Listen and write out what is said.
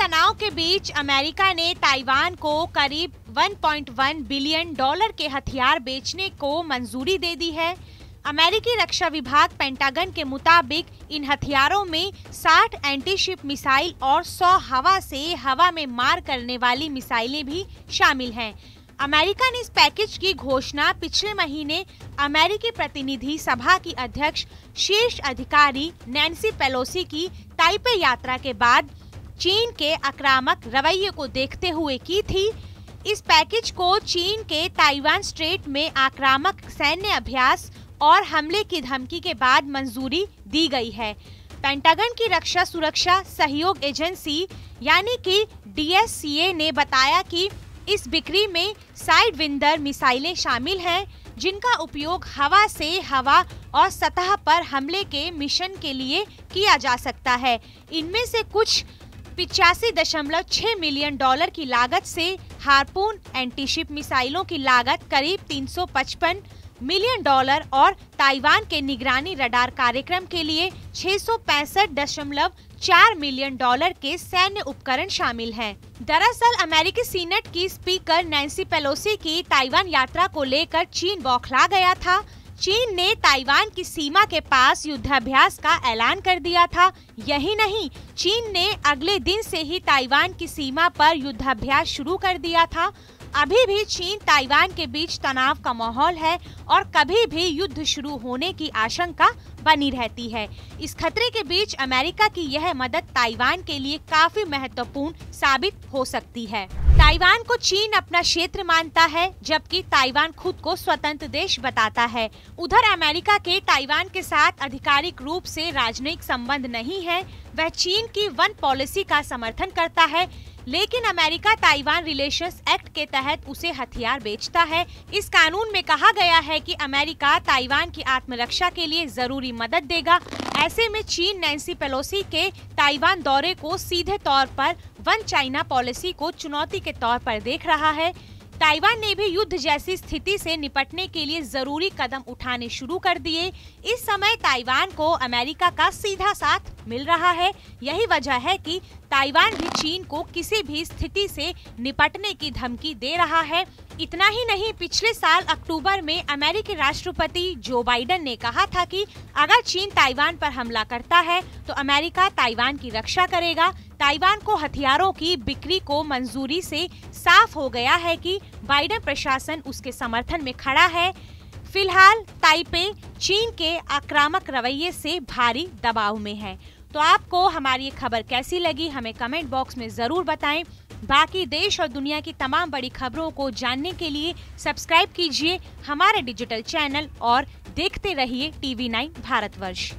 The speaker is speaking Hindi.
तनाव के बीच अमेरिका ने ताइवान को करीब 1.1 बिलियन डॉलर के हथियार बेचने को मंजूरी दे दी है अमेरिकी रक्षा विभाग पेंटागन के मुताबिक इन हथियारों में 60 एंटीशिप मिसाइल और 100 हवा से हवा में मार करने वाली मिसाइलें भी शामिल हैं अमेरिका ने इस पैकेज की घोषणा पिछले महीने अमेरिकी प्रतिनिधि सभा की अध्यक्ष शीर्ष अधिकारी नैन्सी पेलोसी की ताइपे यात्रा के बाद चीन के आक्रामक रवैये को देखते हुए की थी इस पैकेज को चीन के ताइवान स्ट्रेट में आक्रामक सैन्य अभ्यास और हमले की धमकी के बाद मंजूरी दी गई है पेंटागन की रक्षा सुरक्षा सहयोग एजेंसी यानी कि डीएससीए ने बताया कि इस बिक्री में साइड विंदर मिसाइलें शामिल हैं जिनका उपयोग हवा से हवा और सतह पर हमले के मिशन के लिए किया जा सकता है इनमें से कुछ पिचासी दशमलव छह मिलियन डॉलर की लागत से हारपून एंटीशिप मिसाइलों की लागत करीब 355 मिलियन डॉलर और ताइवान के निगरानी रडार कार्यक्रम के लिए छह चार मिलियन डॉलर के सैन्य उपकरण शामिल हैं। दरअसल अमेरिकी सीनेट की स्पीकर नैन्सी पेलोसी की ताइवान यात्रा को लेकर चीन बौखला गया था चीन ने ताइवान की सीमा के पास युद्धाभ्यास का ऐलान कर दिया था यही नहीं चीन ने अगले दिन से ही ताइवान की सीमा पर युद्धाभ्यास शुरू कर दिया था अभी भी चीन ताइवान के बीच तनाव का माहौल है और कभी भी युद्ध शुरू होने की आशंका बनी रहती है इस खतरे के बीच अमेरिका की यह मदद ताइवान के लिए काफी महत्वपूर्ण साबित हो सकती है ताइवान को चीन अपना क्षेत्र मानता है जबकि ताइवान खुद को स्वतंत्र देश बताता है उधर अमेरिका के ताइवान के साथ आधिकारिक रूप से राजनयिक संबंध नहीं है वह चीन की वन पॉलिसी का समर्थन करता है लेकिन अमेरिका ताइवान रिलेशंस एक्ट के तहत उसे हथियार बेचता है इस कानून में कहा गया है कि अमेरिका ताइवान की आत्मरक्षा के लिए जरूरी मदद देगा ऐसे में चीन नैन्सी पेलोसी के ताइवान दौरे को सीधे तौर पर वन चाइना पॉलिसी को चुनौती के तौर पर देख रहा है ताइवान ने भी युद्ध जैसी स्थिति से निपटने के लिए जरूरी कदम उठाने शुरू कर दिए इस समय ताइवान को अमेरिका का सीधा साथ मिल रहा है यही वजह है कि ताइवान भी चीन को किसी भी स्थिति से निपटने की धमकी दे रहा है इतना ही नहीं पिछले साल अक्टूबर में अमेरिकी राष्ट्रपति जो बाइडन ने कहा था कि अगर चीन ताइवान पर हमला करता है तो अमेरिका ताइवान की रक्षा करेगा ताइवान को हथियारों की बिक्री को मंजूरी से साफ हो गया है कि बाइडन प्रशासन उसके समर्थन में खड़ा है फिलहाल ताइपे चीन के आक्रामक रवैये से भारी दबाव में है तो आपको हमारी खबर कैसी लगी हमें कमेंट बॉक्स में ज़रूर बताएं बाकी देश और दुनिया की तमाम बड़ी खबरों को जानने के लिए सब्सक्राइब कीजिए हमारे डिजिटल चैनल और देखते रहिए टीवी नाइन भारतवर्ष